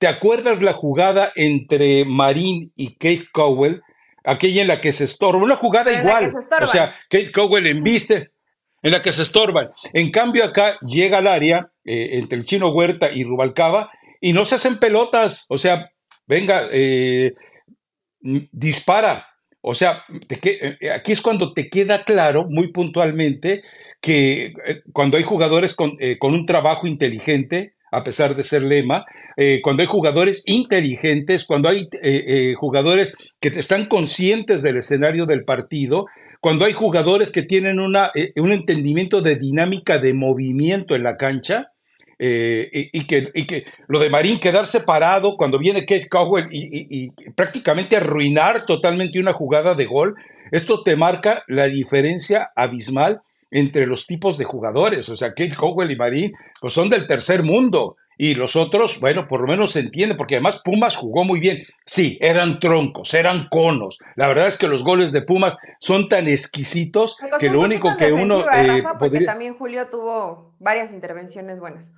¿Te acuerdas la jugada entre Marín y Kate Cowell? Aquella en la que se estorba, una jugada igual. o sea, Kate Cowell embiste, en la que se estorban. En cambio, acá llega al área eh, entre el chino Huerta y Rubalcaba y no se hacen pelotas. O sea, venga, eh, dispara. O sea, eh, aquí es cuando te queda claro muy puntualmente que cuando hay jugadores con un trabajo inteligente, a pesar de ser lema, eh, cuando hay jugadores inteligentes, cuando hay eh, eh, jugadores que están conscientes del escenario del partido, cuando hay jugadores que tienen una, un entendimiento de dinámica de movimiento en la cancha. Y, que, que, lo de Marín quedarse parado cuando viene Kate Cowell y prácticamente arruinar totalmente una jugada de gol, esto te marca la diferencia abismal entre los tipos de jugadores. O sea, Kate Cowell y Marín, pues son del tercer mundo. Y los otros, bueno, por lo menos se entiende, porque además Pumas jugó muy bien. Sí, eran troncos, eran conos. La verdad es que los goles de Pumas son tan exquisitos que lo único que uno. Eh, podría... También Julio tuvo varias intervenciones buenas.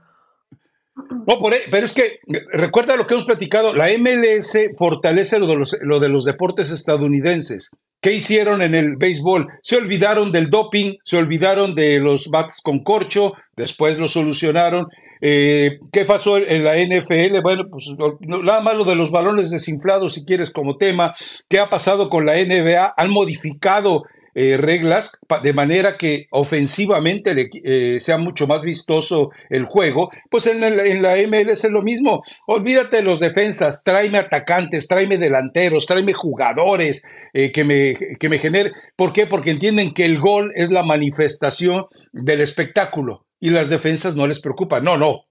No, pero es que recuerda lo que hemos platicado, la MLS fortalece lo de los deportes estadounidenses. ¿Qué hicieron en el béisbol? Se olvidaron del doping, se olvidaron de los bats con corcho, después lo solucionaron. Eh, ¿Qué pasó en la NFL? Bueno, pues nada más lo de los balones desinflados, si quieres, como tema. ¿Qué ha pasado con la NBA? Han modificado eh, reglas de manera que ofensivamente eh, sea mucho más vistoso el juego, pues en, la MLS es lo mismo. Olvídate de los defensas, tráeme atacantes, tráeme delanteros, tráeme jugadores eh, que, me, que me genere. ¿Por qué? Porque entienden que el gol es la manifestación del espectáculo y las defensas no les preocupan, No, no,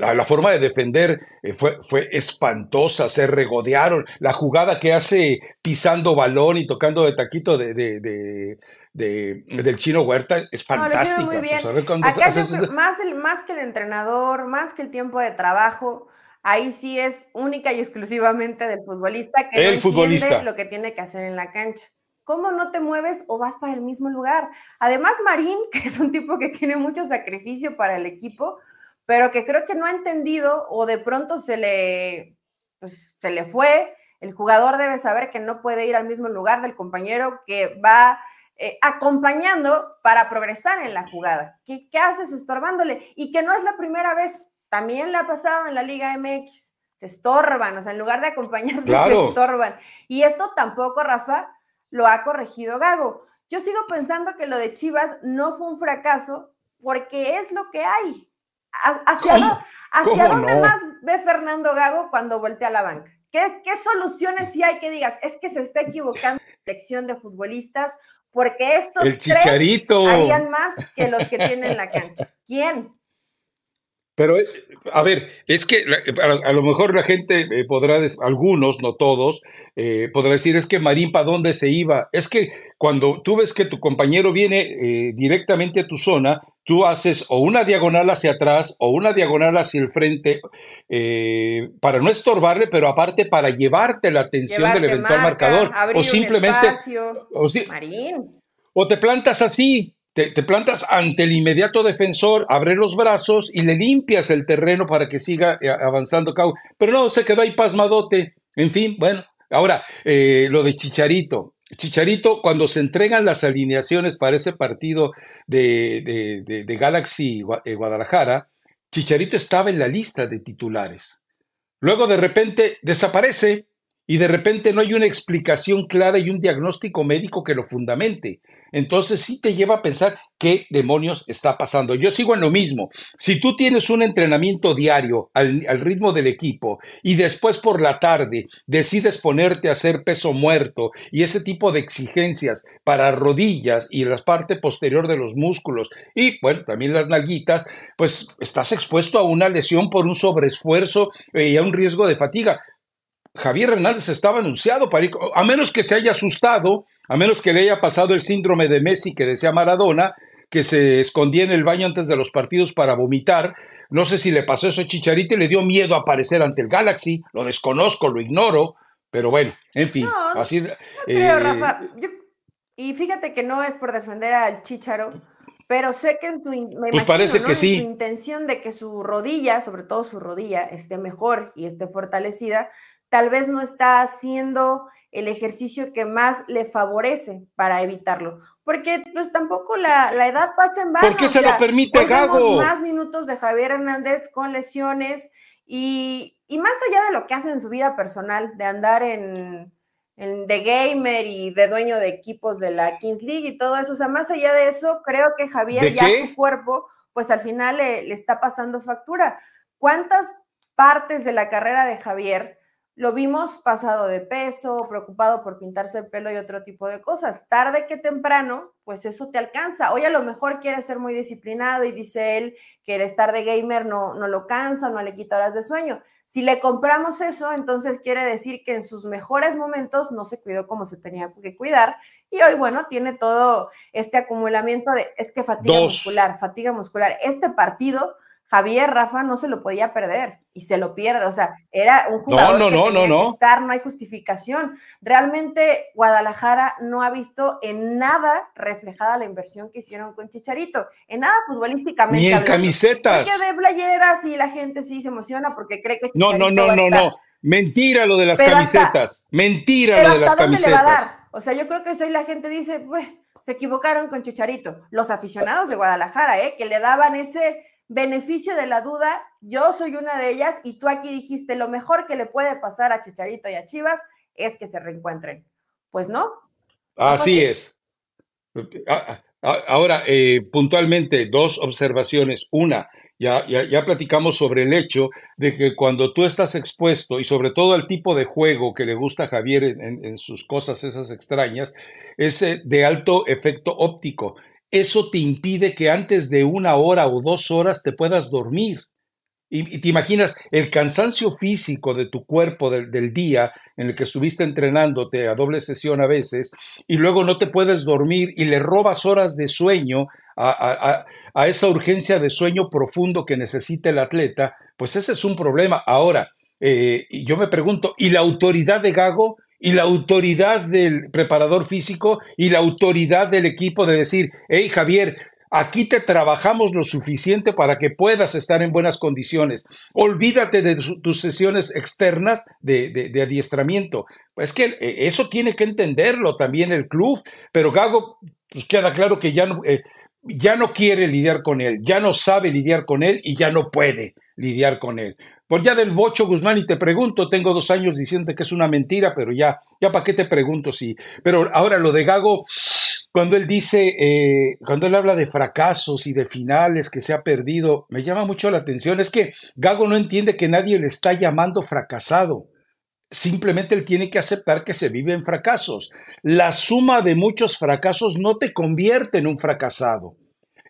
la, forma de defender eh, fue, espantosa, se regodearon. La jugada que hace pisando balón y tocando de taquito de, del chino Huerta es fantástica. Pues, más, más que el entrenador, más que el tiempo de trabajo, ahí sí es única y exclusivamente del futbolista que el lo que tiene que hacer en la cancha. ¿Cómo no te mueves o vas para el mismo lugar? Además, Marín, que es un tipo que tiene mucho sacrificio para el equipo, pero que creo que no ha entendido o de pronto se le, pues, se le fue. El jugador debe saber que no puede ir al mismo lugar del compañero que va eh, acompañando para progresar en la jugada. ¿Qué, haces estorbándole? Y que no es la primera vez, también le ha pasado en la Liga MX. Se estorban, o sea, en lugar de acompañarse, se estorban. Y esto tampoco, Rafa, lo ha corregido Gago. Yo sigo pensando que lo de Chivas no fue un fracaso porque es lo que hay. ¿Hacia, dónde más ve Fernando Gago cuando voltea a la banca? ¿Qué, soluciones sí hay que digas? Es que se está equivocando la elección de futbolistas porque estos El tres más que los que tienen la cancha. ¿Quién? Pero, eh, a ver, es que eh, a, lo mejor la gente eh, podrá, algunos, no todos, podrá decir, es que Marín, ¿para dónde se iba? Es que cuando tú ves que tu compañero viene directamente a tu zona, tú haces o una diagonal hacia atrás o una diagonal hacia el frente eh, para no estorbarle, pero aparte para llevarte la atención del eventual marcador. O simplemente... o, te plantas así, te, plantas ante el inmediato defensor, abre los brazos y le limpias el terreno para que siga eh, avanzando Cau. Pero no, se quedó ahí pasmadote. En fin, bueno. Ahora, eh, lo de Chicharito. Chicharito, cuando se entregan las alineaciones para ese partido de, de, de, Galaxy eh, Guadalajara, Chicharito estaba en la lista de titulares. Luego de repente desaparece y de repente no hay una explicación clara y un diagnóstico médico que lo fundamente entonces sí te lleva a pensar qué demonios está pasando. Yo sigo en lo mismo. Si tú tienes un entrenamiento diario al, ritmo del equipo y después por la tarde decides ponerte a hacer peso muerto y ese tipo de exigencias para rodillas y la parte posterior de los músculos y bueno, también las nalguitas, pues estás expuesto a una lesión por un sobreesfuerzo eh, y a un riesgo de fatiga. Javier Hernández estaba anunciado para ir, a menos que se haya asustado, a menos que le haya pasado el síndrome de Messi que decía Maradona, que se escondía en el baño antes de los partidos para vomitar. No sé si le pasó eso a Chicharito y le dio miedo a aparecer ante el Galaxy. Lo desconozco, lo ignoro, pero bueno, en fin. No, así, eh, Rafa. y fíjate que no es por defender al Chicharo, pero sé que en tu, me pues parece que intención de que su rodilla, sobre todo su rodilla, esté mejor y esté fortalecida, tal vez no está haciendo el ejercicio que más le favorece para evitarlo. Porque pues tampoco la, edad pasa en vano. ¿Por se lo permite Gago? Más minutos de Javier Hernández con lesiones y, más allá de lo que hace en su vida personal, de andar en, The de gamer y de dueño de equipos de la Kings League y todo eso, o sea, más allá de eso, creo que Javier ya su cuerpo, pues al final le, le está pasando factura. ¿Cuántas partes de la carrera de Javier lo vimos pasado de peso, preocupado por pintarse el pelo y otro tipo de cosas. Tarde que temprano, pues eso te alcanza. Hoy a lo mejor quiere ser muy disciplinado y dice él que el estar de gamer no, no lo cansa, no le quita horas de sueño. Si le compramos eso, entonces quiere decir que en sus mejores momentos no se cuidó como se tenía que cuidar. Y hoy, bueno, tiene todo este acumulamiento de, es que fatiga muscular, fatiga muscular. Este partido Javier Rafa no se lo podía perder y se lo pierde. O sea, era un jugador no, no, que no, no, no. no hay justificación. Realmente Guadalajara no ha visto en nada reflejada la inversión que hicieron con Chicharito, en nada futbolísticamente. Ni en camisetas. de playeras y la gente sí se emociona porque cree que No, no, no, no, no. Mentira lo de las camisetas. Mentira lo de las camisetas. va a dar? O sea, yo creo que hoy la gente dice, pues, se equivocaron con Chicharito. Los aficionados de Guadalajara, ¿eh? Que le daban ese beneficio de la duda, yo soy una de ellas y tú aquí dijiste lo mejor que le puede pasar a Chicharito y a Chivas es que se reencuentren. Pues no. Así es. Ahora, eh, puntualmente, dos observaciones. Una, ya, ya, platicamos sobre el hecho de que cuando tú estás expuesto y sobre todo el tipo de juego que le gusta a Javier en, en sus cosas esas extrañas, es eh, de alto efecto óptico eso te impide que antes de una hora o dos horas te puedas dormir. Y, te imaginas el cansancio físico de tu cuerpo del, día en el que estuviste entrenándote a doble sesión a veces y luego no te puedes dormir y le robas horas de sueño a, esa urgencia de sueño profundo que necesita el atleta, pues ese es un problema. Ahora, eh, yo me pregunto, ¿y la autoridad de Gago y la autoridad del preparador físico y la autoridad del equipo de decir, hey Javier, aquí te trabajamos lo suficiente para que puedas estar en buenas condiciones. Olvídate de tus sesiones externas de, adiestramiento. Pues es que eh, eso tiene que entenderlo también el club, pero Gago, pues queda claro que ya eh, ya no quiere lidiar con él, ya no sabe lidiar con él y ya no puede lidiar con él. Por pues ya del Bocho Guzmán, y te pregunto, tengo dos años diciendo que es una mentira, pero ya, ya para qué te pregunto si. Pero ahora lo de Gago, cuando él dice, eh, cuando él habla de fracasos y de finales que se ha perdido, me llama mucho la atención. Es que Gago no entiende que nadie le está llamando fracasado. Simplemente él tiene que aceptar que se vive en fracasos. La suma de muchos fracasos no te convierte en un fracasado.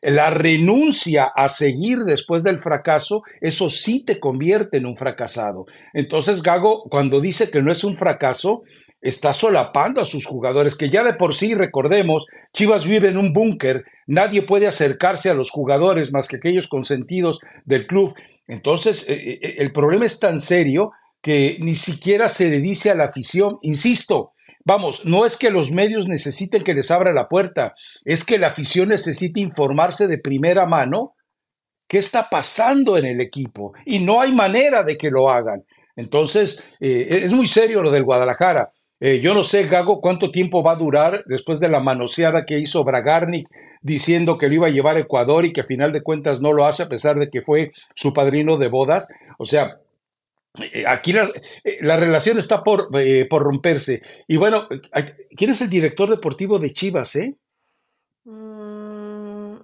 La renuncia a seguir después del fracaso, eso sí te convierte en un fracasado. Entonces Gago, cuando dice que no es un fracaso, está solapando a sus jugadores, que ya de por sí, recordemos, Chivas vive en un búnker, nadie puede acercarse a los jugadores más que aquellos consentidos del club. Entonces, eh, eh, eh, el problema es tan serio que ni siquiera se le dice a la afición, insisto, Vamos, no es que los medios necesiten que les abra la puerta, es que la afición necesita informarse de primera mano qué está pasando en el equipo y no hay manera de que lo hagan. Entonces, eh, es muy serio lo del Guadalajara. Eh, yo no sé, Gago, cuánto tiempo va a durar después de la manoseada que hizo Bragarnik diciendo que lo iba a llevar a Ecuador y que a final de cuentas no lo hace a pesar de que fue su padrino de bodas. O sea, eh, aquí eh, la, relación está por, eh, romperse. Y bueno, ¿quién es el director deportivo de Chivas, eh? Mm.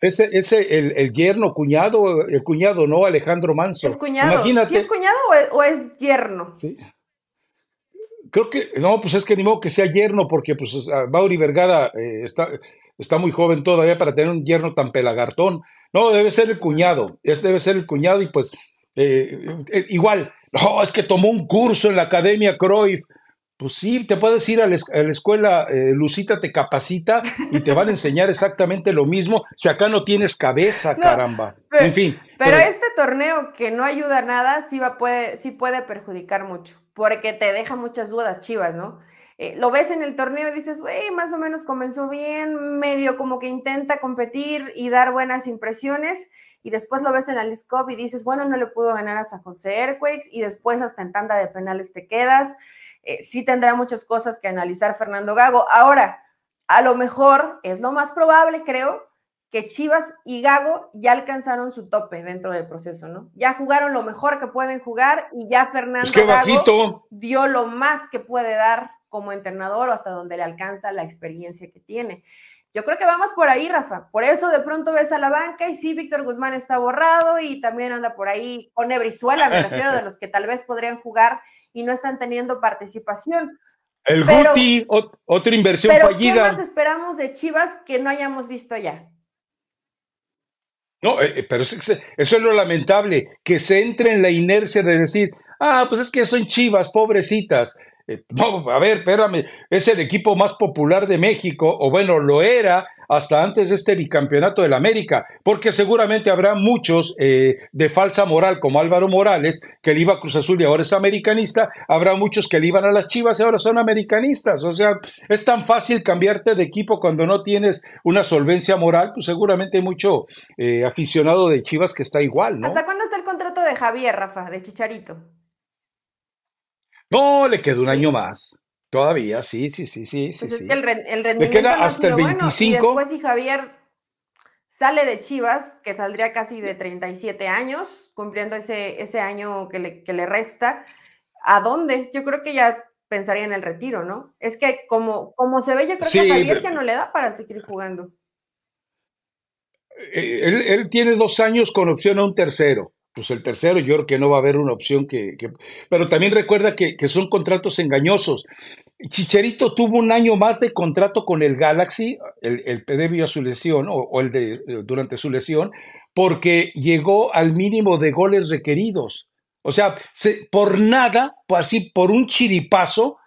Ese, ese, el, yerno, cuñado, el cuñado, ¿no? Alejandro Manso. Es cuñado. Imagínate. ¿Es cuñado o es, yerno? Creo que, no, pues es que ni modo que sea yerno, porque pues Mauri Vergara está, está muy joven todavía para tener un yerno tan pelagartón. No, debe ser el cuñado, es, debe ser el cuñado y pues eh, eh, igual, es que tomó un curso en la Academia Cruyff. Pues sí, te puedes ir a la, escuela, eh, Lucita te capacita y te van a enseñar exactamente lo mismo si acá no tienes cabeza, caramba. Pero, en fin. Pero, este torneo que no ayuda a nada sí, va, puede, sí puede perjudicar mucho, porque te deja muchas dudas, chivas, ¿no? lo ves en el torneo y dices, güey, más o menos comenzó bien, medio como que intenta competir y dar buenas impresiones y después lo ves en la list Cup y dices, bueno, no le pudo ganar a San José Airquakes y después hasta en tanda de penales te quedas. Eh, sí tendrá muchas cosas que analizar Fernando Gago. Ahora, a lo mejor es lo más probable, creo, que Chivas y Gago ya alcanzaron su tope dentro del proceso, ¿no? Ya jugaron lo mejor que pueden jugar y ya Fernando Gago dio lo más que puede dar como entrenador o hasta donde le alcanza la experiencia que tiene. Yo creo que vamos por ahí, Rafa. Por eso de pronto ves a la banca y sí, Víctor Guzmán está borrado y también anda por ahí con Brizuela, me refiero, de los que tal vez podrían jugar y no están teniendo participación. El Guti, otra inversión pero fallida. ¿Qué más esperamos de Chivas que no hayamos visto ya? No, eh, eh, pero eso es lo lamentable, que se entre en la inercia de decir, ah, pues es que son Chivas, pobrecitas, eh, a ver, espérame, es el equipo más popular de México, o bueno, lo era hasta antes de este bicampeonato del América, porque seguramente habrá muchos eh, de falsa moral, como Álvaro Morales, que le iba a Cruz Azul y ahora es americanista, habrá muchos que le iban a las Chivas y ahora son americanistas, o sea, es tan fácil cambiarte de equipo cuando no tienes una solvencia moral, pues seguramente hay mucho eh, aficionado de Chivas que está igual, ¿no? ¿Hasta cuándo está el contrato de Javier, Rafa, de Chicharito? No, le queda un año más. Todavía, sí, sí, sí, sí. le queda hasta el 25. Y después, si Javier sale de Chivas, que saldría casi de 37 años, cumpliendo ese, ese año que le, le resta, ¿a dónde? Yo creo que ya pensaría en el retiro, ¿no? Es que como, como se ve, yo creo que a Javier ya no le da para seguir jugando. Eh, él, tiene dos años con opción a un tercero pues el tercero, yo creo que no va a haber una opción que... Pero también recuerda que, que, son contratos engañosos. Chicharito tuvo un año más de contrato con el Galaxy, el, el previo a su lesión, o, el de eh, durante su lesión, porque llegó al mínimo de goles requeridos. O sea, por nada, pues, así por un chiripazo,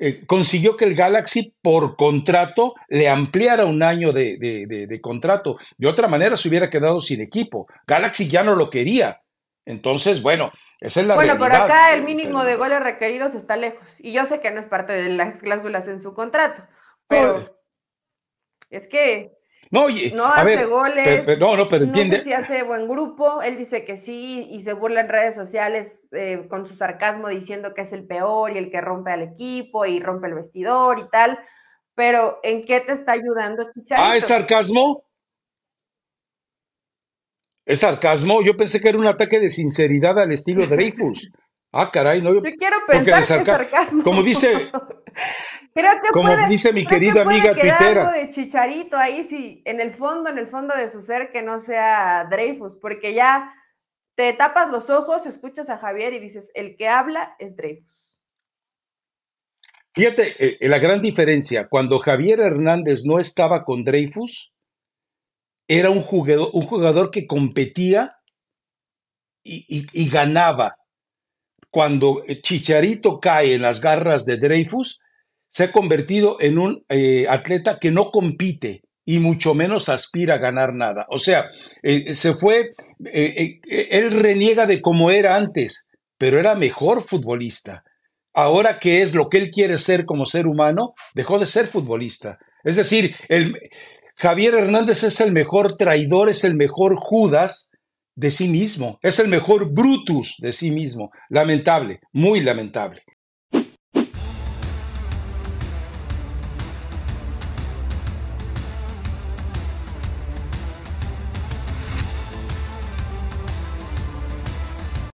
eh, consiguió que el Galaxy por contrato le ampliara un año de, contrato. De otra manera se hubiera quedado sin equipo. Galaxy ya no lo quería. Entonces, bueno, esa es la bueno, Bueno, por acá el mínimo de goles requeridos está lejos. Y yo sé que no es parte de las cláusulas en su contrato, pero es que no, hace goles. no, no, pero entiende. si hace buen grupo. Él dice que sí y se burla en redes sociales eh, con su sarcasmo diciendo que es el peor y el que rompe al equipo y rompe el vestidor y tal. Pero ¿en qué te está ayudando, Chicharito? Ah, es sarcasmo. ¿Es sarcasmo? Yo pensé que era un ataque de sinceridad al estilo Dreyfus. Ah, caray, no. Yo, yo quiero pensar que es sarcasmo. Como dice, Creo que Como dice mi querida amiga tuitera. de chicharito ahí sí, en el fondo, en el fondo de su ser que no sea Dreyfus, porque ya te tapas los ojos, escuchas a Javier y dices, el que habla es Dreyfus. Fíjate eh, eh, la gran diferencia, cuando Javier Hernández no estaba con Dreyfus, era un jugador, un jugador que competía y, y ganaba. Cuando Chicharito cae en las garras de Dreyfus, se ha convertido en un eh, atleta que no compite y mucho menos aspira a ganar nada. O sea, eh, se fue, eh, él reniega de cómo era antes, pero era mejor futbolista. Ahora que es lo que él quiere ser como ser humano, dejó de ser futbolista. Es decir, el, Javier Hernández es el mejor traidor, es el mejor Judas de sí mismo, es el mejor Brutus de sí mismo. Lamentable, muy lamentable.